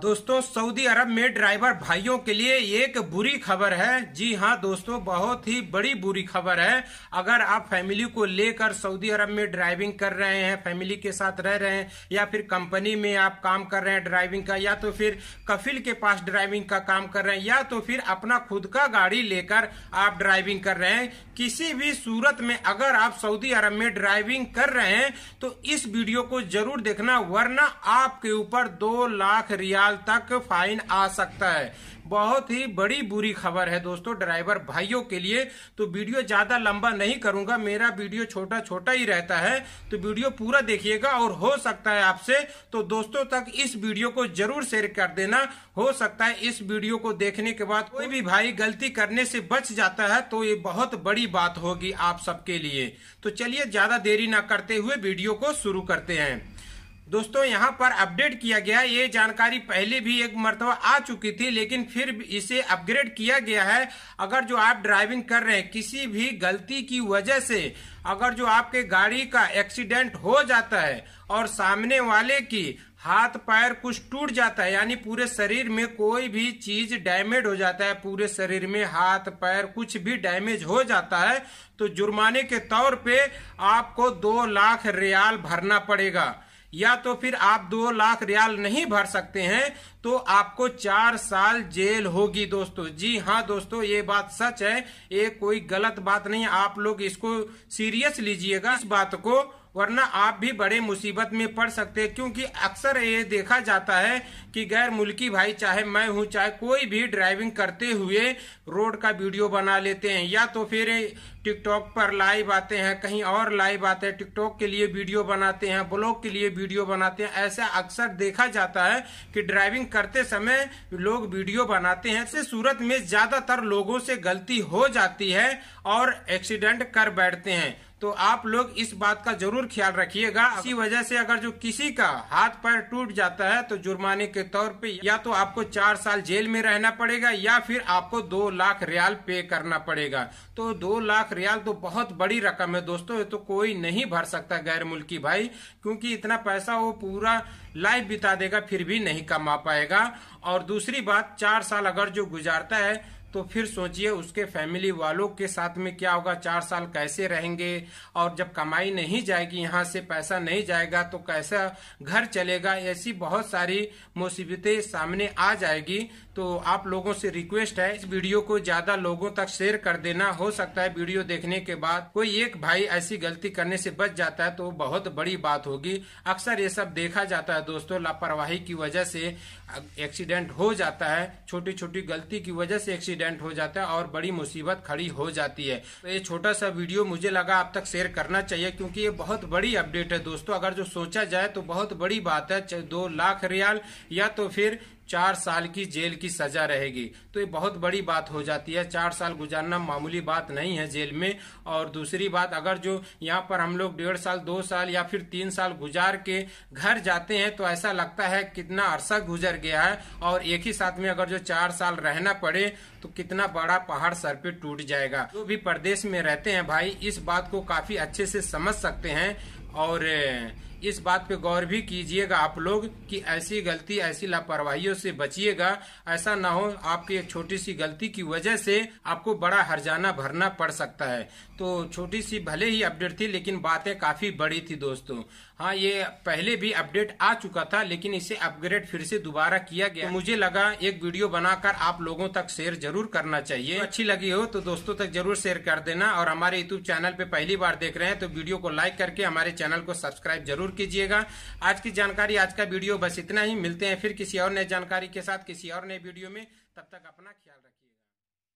दोस्तों सऊदी अरब में ड्राइवर भाइयों के लिए एक बुरी खबर है जी हाँ दोस्तों बहुत ही बड़ी बुरी खबर है अगर आप फैमिली को लेकर सऊदी अरब में ड्राइविंग कर रहे हैं फैमिली के साथ रह रहे हैं या फिर कंपनी में आप काम कर रहे हैं ड्राइविंग का या तो फिर कफिल के पास ड्राइविंग का काम कर रहे हैं या तो फिर अपना खुद का गाड़ी लेकर आप ड्राइविंग कर रहे हैं किसी भी सूरत में अगर आप सऊदी अरब में ड्राइविंग कर रहे हैं तो इस वीडियो वीडियो को जरूर देखना वरना आपके ऊपर दो लाख रियाल तक फाइन आ सकता है बहुत ही बड़ी बुरी खबर है दोस्तों ड्राइवर भाइयों के लिए तो वीडियो ज्यादा लंबा नहीं करूंगा मेरा वीडियो छोटा छोटा ही रहता है तो वीडियो पूरा देखिएगा और हो सकता है आपसे तो दोस्तों तक इस वीडियो को जरूर शेयर कर देना हो सकता है इस वीडियो को देखने के बाद कोई भी भाई गलती करने से बच जाता है तो ये बहुत बड़ी बात होगी आप सबके लिए तो चलिए ज्यादा देरी ना करते हुए वीडियो को शुरू करते हैं दोस्तों यहाँ पर अपडेट किया गया ये जानकारी पहले भी एक मरतबा आ चुकी थी लेकिन फिर इसे अपग्रेड किया गया है अगर जो आप ड्राइविंग कर रहे हैं किसी भी गलती की वजह से अगर जो आपके गाड़ी का एक्सीडेंट हो जाता है और सामने वाले की हाथ पैर कुछ टूट जाता है यानी पूरे शरीर में कोई भी चीज डैमेज हो जाता है पूरे शरीर में हाथ पैर कुछ भी डैमेज हो जाता है तो जुर्माने के तौर पे आपको दो लाख रियाल भरना पड़ेगा या तो फिर आप दो लाख रियाल नहीं भर सकते हैं तो आपको चार साल जेल होगी दोस्तों जी हाँ दोस्तों ये बात सच है ये कोई गलत बात नहीं आप लोग इसको सीरियस लीजिएगा इस बात को वरना आप भी बड़े मुसीबत में पड़ सकते हैं क्योंकि अक्सर ये देखा जाता है कि गैर मुल्की भाई चाहे मैं हूँ चाहे कोई भी ड्राइविंग करते हुए रोड का वीडियो बना लेते हैं या तो फिर टिकटॉक पर लाइव आते हैं कहीं और लाइव आते हैं टिकटॉक के लिए वीडियो बनाते हैं ब्लॉग के लिए वीडियो बनाते हैं ऐसा अक्सर देखा जाता है कि ड्राइविंग करते समय लोग वीडियो बनाते हैं ऐसे सूरत में ज्यादातर लोगों से गलती हो जाती है और एक्सीडेंट कर बैठते हैं तो आप लोग इस बात का जरूर ख्याल रखिएगा इसी वजह से अगर जो किसी का हाथ पैर टूट जाता है तो जुर्माने के तौर पे या तो आपको चार साल जेल में रहना पड़ेगा या फिर आपको दो लाख रियाल पे करना पड़ेगा तो दो लाख रियाल तो बहुत बड़ी रकम है दोस्तों ये तो कोई नहीं भर सकता गैर मुल्की भाई क्योंकि इतना पैसा वो पूरा लाइफ बिता देगा फिर भी नहीं कमा पाएगा और दूसरी बात चार साल अगर जो गुजारता है तो फिर सोचिए उसके फैमिली वालों के साथ में क्या होगा चार साल कैसे रहेंगे और जब कमाई नहीं जाएगी यहाँ से पैसा नहीं जाएगा तो कैसा घर चलेगा ऐसी बहुत सारी मुसीबतें सामने आ जाएगी तो आप लोगों से रिक्वेस्ट है इस वीडियो को ज्यादा लोगों तक शेयर कर देना हो सकता है वीडियो देखने के बाद कोई एक भाई ऐसी गलती करने से बच जाता है तो बहुत बड़ी बात होगी अक्सर ये सब देखा जाता है दोस्तों लापरवाही की वजह से एक्सीडेंट हो जाता है छोटी छोटी गलती की वजह से एक्सीडेंट हो जाता है और बड़ी मुसीबत खड़ी हो जाती है तो ये छोटा सा वीडियो मुझे लगा आप तक शेयर करना चाहिए क्योंकि ये बहुत बड़ी अपडेट है दोस्तों अगर जो सोचा जाए तो बहुत बड़ी बात है दो लाख रियाल या तो फिर चार साल की जेल की सजा रहेगी तो ये बहुत बड़ी बात हो जाती है चार साल गुजारना मामूली बात नहीं है जेल में और दूसरी बात अगर जो यहाँ पर हम लोग डेढ़ साल दो साल या फिर तीन साल गुजार के घर जाते हैं तो ऐसा लगता है कितना अरसा गुजर गया है और एक ही साथ में अगर जो चार साल रहना पड़े तो कितना बड़ा पहाड़ सर पे टूट जाएगा जो तो भी प्रदेश में रहते हैं भाई इस बात को काफी अच्छे से समझ सकते हैं और इस बात पे गौर भी कीजिएगा आप लोग कि ऐसी गलती ऐसी लापरवाहियों से बचिएगा ऐसा ना हो आपकी एक छोटी सी गलती की वजह से आपको बड़ा हरजाना भरना पड़ सकता है तो छोटी सी भले ही अपडेट थी लेकिन बातें काफी बड़ी थी दोस्तों हाँ ये पहले भी अपडेट आ चुका था लेकिन इसे अपग्रेड फिर से दोबारा किया गया तो मुझे लगा एक वीडियो बनाकर आप लोगों तक शेयर जरूर करना चाहिए तो अच्छी लगी हो तो दोस्तों तक जरूर शेयर कर देना और हमारे यूट्यूब चैनल पे पहली बार देख रहे हैं तो वीडियो को लाइक करके हमारे चैनल को सब्सक्राइब जरूर कीजिएगा आज की जानकारी आज का वीडियो बस इतना ही मिलते हैं फिर किसी और नए जानकारी के साथ किसी और नए वीडियो में तब तक अपना ख्याल रखिए